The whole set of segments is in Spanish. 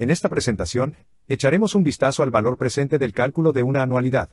En esta presentación, echaremos un vistazo al valor presente del cálculo de una anualidad.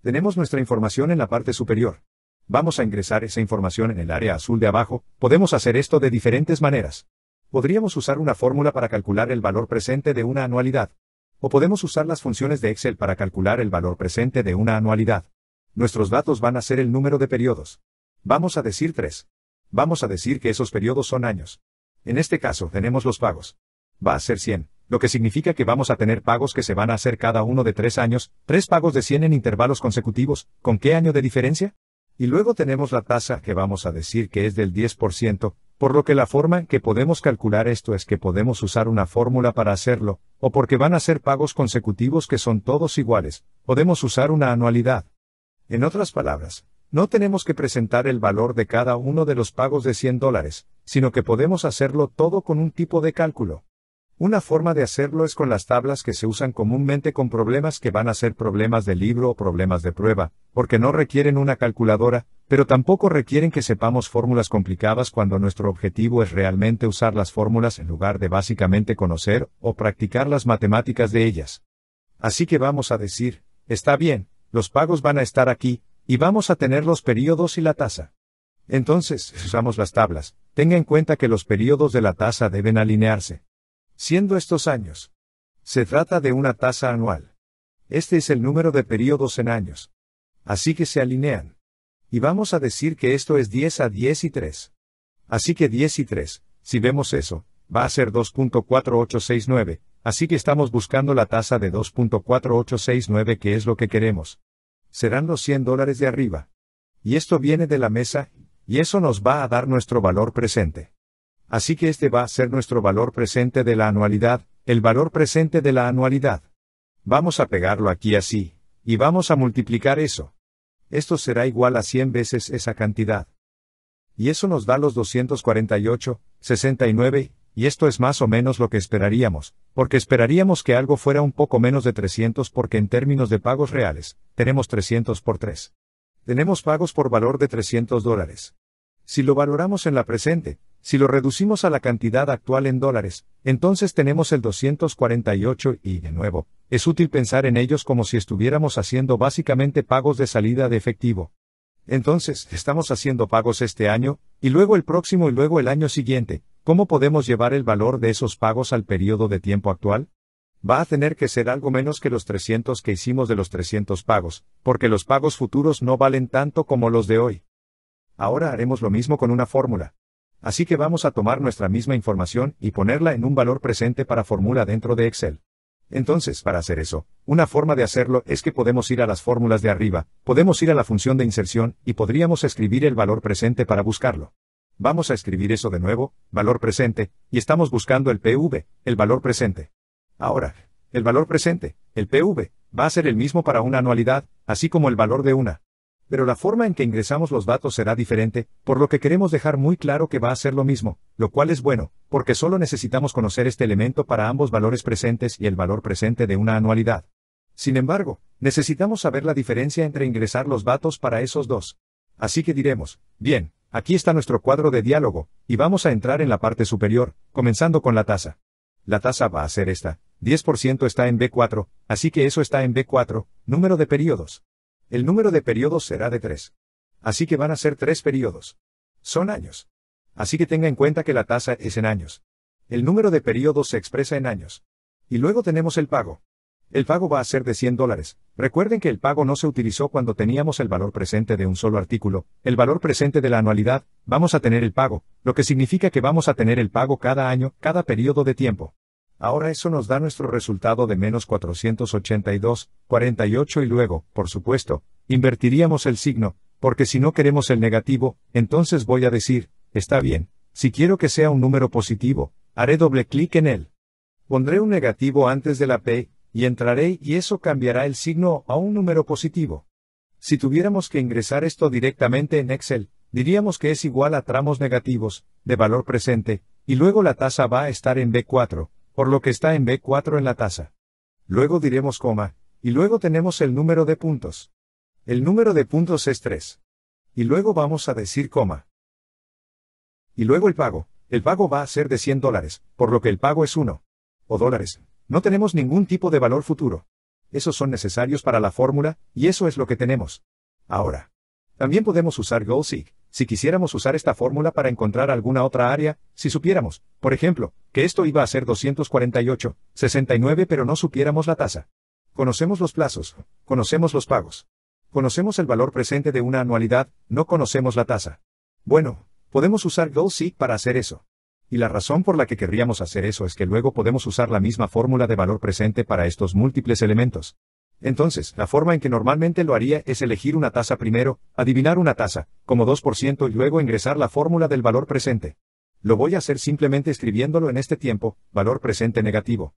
Tenemos nuestra información en la parte superior. Vamos a ingresar esa información en el área azul de abajo, podemos hacer esto de diferentes maneras. Podríamos usar una fórmula para calcular el valor presente de una anualidad. O podemos usar las funciones de Excel para calcular el valor presente de una anualidad. Nuestros datos van a ser el número de periodos. Vamos a decir 3. Vamos a decir que esos periodos son años. En este caso tenemos los pagos. Va a ser 100, lo que significa que vamos a tener pagos que se van a hacer cada uno de tres años, tres pagos de 100 en intervalos consecutivos, ¿con qué año de diferencia? Y luego tenemos la tasa que vamos a decir que es del 10%, por lo que la forma en que podemos calcular esto es que podemos usar una fórmula para hacerlo, o porque van a ser pagos consecutivos que son todos iguales, podemos usar una anualidad. En otras palabras, no tenemos que presentar el valor de cada uno de los pagos de 100 dólares, sino que podemos hacerlo todo con un tipo de cálculo. Una forma de hacerlo es con las tablas que se usan comúnmente con problemas que van a ser problemas de libro o problemas de prueba, porque no requieren una calculadora, pero tampoco requieren que sepamos fórmulas complicadas cuando nuestro objetivo es realmente usar las fórmulas en lugar de básicamente conocer o practicar las matemáticas de ellas. Así que vamos a decir, está bien, los pagos van a estar aquí, y vamos a tener los periodos y la tasa. Entonces, si usamos las tablas, tenga en cuenta que los periodos de la tasa deben alinearse siendo estos años. Se trata de una tasa anual. Este es el número de periodos en años. Así que se alinean. Y vamos a decir que esto es 10 a 10 y 3. Así que 10 y 3, si vemos eso, va a ser 2.4869, así que estamos buscando la tasa de 2.4869 que es lo que queremos. Serán los 100 dólares de arriba. Y esto viene de la mesa, y eso nos va a dar nuestro valor presente. Así que este va a ser nuestro valor presente de la anualidad, el valor presente de la anualidad. Vamos a pegarlo aquí así, y vamos a multiplicar eso. Esto será igual a 100 veces esa cantidad. Y eso nos da los 248, 69, y esto es más o menos lo que esperaríamos, porque esperaríamos que algo fuera un poco menos de 300 porque en términos de pagos reales, tenemos 300 por 3. Tenemos pagos por valor de 300 dólares. Si lo valoramos en la presente, si lo reducimos a la cantidad actual en dólares, entonces tenemos el 248 y, de nuevo, es útil pensar en ellos como si estuviéramos haciendo básicamente pagos de salida de efectivo. Entonces, estamos haciendo pagos este año, y luego el próximo y luego el año siguiente. ¿Cómo podemos llevar el valor de esos pagos al periodo de tiempo actual? Va a tener que ser algo menos que los 300 que hicimos de los 300 pagos, porque los pagos futuros no valen tanto como los de hoy. Ahora haremos lo mismo con una fórmula. Así que vamos a tomar nuestra misma información y ponerla en un valor presente para fórmula dentro de Excel. Entonces, para hacer eso, una forma de hacerlo es que podemos ir a las fórmulas de arriba, podemos ir a la función de inserción y podríamos escribir el valor presente para buscarlo. Vamos a escribir eso de nuevo, valor presente, y estamos buscando el PV, el valor presente. Ahora, el valor presente, el PV, va a ser el mismo para una anualidad, así como el valor de una pero la forma en que ingresamos los datos será diferente, por lo que queremos dejar muy claro que va a ser lo mismo, lo cual es bueno, porque solo necesitamos conocer este elemento para ambos valores presentes y el valor presente de una anualidad. Sin embargo, necesitamos saber la diferencia entre ingresar los datos para esos dos. Así que diremos, bien, aquí está nuestro cuadro de diálogo, y vamos a entrar en la parte superior, comenzando con la tasa. La tasa va a ser esta, 10% está en B4, así que eso está en B4, número de periodos. El número de periodos será de tres. Así que van a ser tres periodos. Son años. Así que tenga en cuenta que la tasa es en años. El número de periodos se expresa en años. Y luego tenemos el pago. El pago va a ser de 100 dólares. Recuerden que el pago no se utilizó cuando teníamos el valor presente de un solo artículo, el valor presente de la anualidad, vamos a tener el pago, lo que significa que vamos a tener el pago cada año, cada periodo de tiempo. Ahora eso nos da nuestro resultado de menos 482, 48 y luego, por supuesto, invertiríamos el signo, porque si no queremos el negativo, entonces voy a decir, está bien, si quiero que sea un número positivo, haré doble clic en él. Pondré un negativo antes de la P, y entraré y eso cambiará el signo a un número positivo. Si tuviéramos que ingresar esto directamente en Excel, diríamos que es igual a tramos negativos, de valor presente, y luego la tasa va a estar en B4, por lo que está en B4 en la tasa. Luego diremos coma, y luego tenemos el número de puntos. El número de puntos es 3. Y luego vamos a decir coma. Y luego el pago. El pago va a ser de 100 dólares, por lo que el pago es 1. O dólares. No tenemos ningún tipo de valor futuro. Esos son necesarios para la fórmula, y eso es lo que tenemos. Ahora. También podemos usar Seek. Si quisiéramos usar esta fórmula para encontrar alguna otra área, si supiéramos, por ejemplo, que esto iba a ser 248, 69 pero no supiéramos la tasa. Conocemos los plazos, conocemos los pagos. Conocemos el valor presente de una anualidad, no conocemos la tasa. Bueno, podemos usar GoSeek para hacer eso. Y la razón por la que querríamos hacer eso es que luego podemos usar la misma fórmula de valor presente para estos múltiples elementos. Entonces, la forma en que normalmente lo haría es elegir una tasa primero, adivinar una tasa, como 2% y luego ingresar la fórmula del valor presente. Lo voy a hacer simplemente escribiéndolo en este tiempo, valor presente negativo.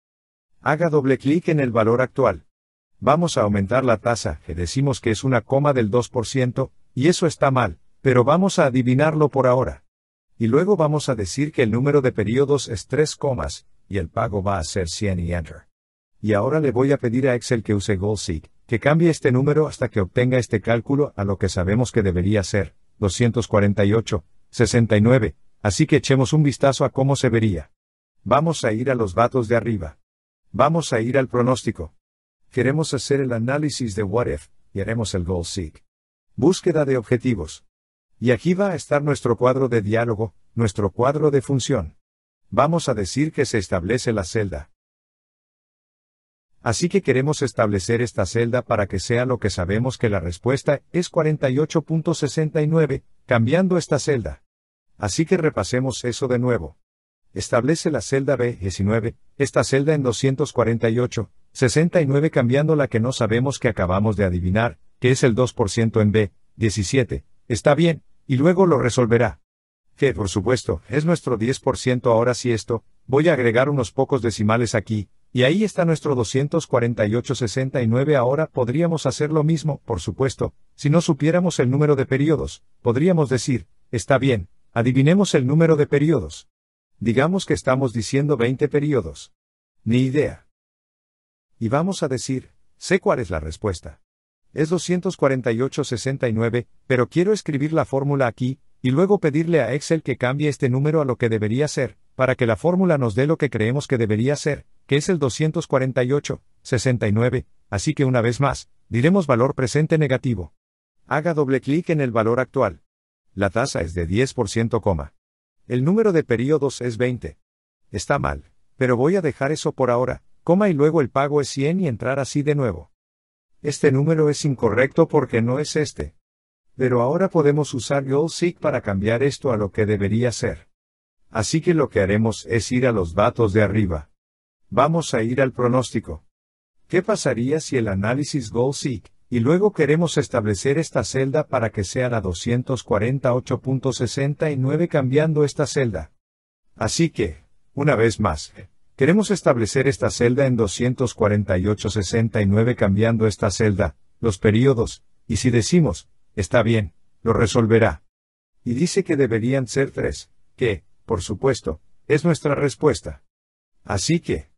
Haga doble clic en el valor actual. Vamos a aumentar la tasa, que decimos que es una coma del 2%, y eso está mal, pero vamos a adivinarlo por ahora. Y luego vamos a decir que el número de periodos es 3 comas, y el pago va a ser 100 y enter y ahora le voy a pedir a Excel que use Seek, que cambie este número hasta que obtenga este cálculo a lo que sabemos que debería ser, 248, 69, así que echemos un vistazo a cómo se vería. Vamos a ir a los datos de arriba. Vamos a ir al pronóstico. Queremos hacer el análisis de What If, y haremos el Goal Seek. Búsqueda de objetivos. Y aquí va a estar nuestro cuadro de diálogo, nuestro cuadro de función. Vamos a decir que se establece la celda. Así que queremos establecer esta celda para que sea lo que sabemos que la respuesta es 48.69, cambiando esta celda. Así que repasemos eso de nuevo. Establece la celda B19, esta celda en 248, 69 cambiando la que no sabemos que acabamos de adivinar, que es el 2% en B17, está bien, y luego lo resolverá. Que, por supuesto, es nuestro 10% ahora si esto, voy a agregar unos pocos decimales aquí, y ahí está nuestro 248 ahora podríamos hacer lo mismo, por supuesto, si no supiéramos el número de periodos, podríamos decir, está bien, adivinemos el número de periodos. Digamos que estamos diciendo 20 periodos. Ni idea. Y vamos a decir, sé cuál es la respuesta. Es 248 pero quiero escribir la fórmula aquí, y luego pedirle a Excel que cambie este número a lo que debería ser, para que la fórmula nos dé lo que creemos que debería ser, que es el 248, 69, así que una vez más, diremos valor presente negativo. Haga doble clic en el valor actual. La tasa es de 10%, El número de periodos es 20. Está mal, pero voy a dejar eso por ahora, coma y luego el pago es 100 y entrar así de nuevo. Este número es incorrecto porque no es este. Pero ahora podemos usar Seek para cambiar esto a lo que debería ser. Así que lo que haremos es ir a los datos de arriba. Vamos a ir al pronóstico. ¿Qué pasaría si el análisis Goal Seek, y luego queremos establecer esta celda para que sea la 248.69 cambiando esta celda? Así que, una vez más, queremos establecer esta celda en 248.69 cambiando esta celda, los periodos, y si decimos, está bien, lo resolverá. Y dice que deberían ser tres, que, por supuesto, es nuestra respuesta. Así que,